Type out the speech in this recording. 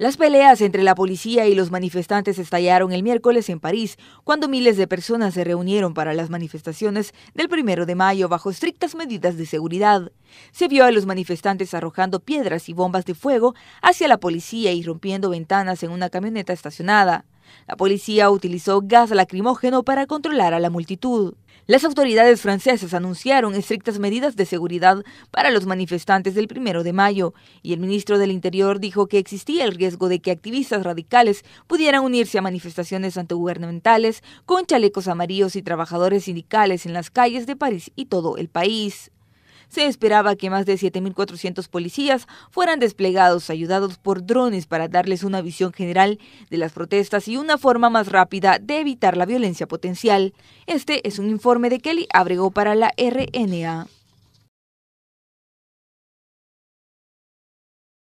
Las peleas entre la policía y los manifestantes estallaron el miércoles en París, cuando miles de personas se reunieron para las manifestaciones del primero de mayo bajo estrictas medidas de seguridad. Se vio a los manifestantes arrojando piedras y bombas de fuego hacia la policía y rompiendo ventanas en una camioneta estacionada. La policía utilizó gas lacrimógeno para controlar a la multitud. Las autoridades francesas anunciaron estrictas medidas de seguridad para los manifestantes del primero de mayo y el ministro del Interior dijo que existía el riesgo de que activistas radicales pudieran unirse a manifestaciones antigubernamentales con chalecos amarillos y trabajadores sindicales en las calles de París y todo el país. Se esperaba que más de 7.400 policías fueran desplegados, ayudados por drones para darles una visión general de las protestas y una forma más rápida de evitar la violencia potencial. Este es un informe de Kelly Abrego para la RNA.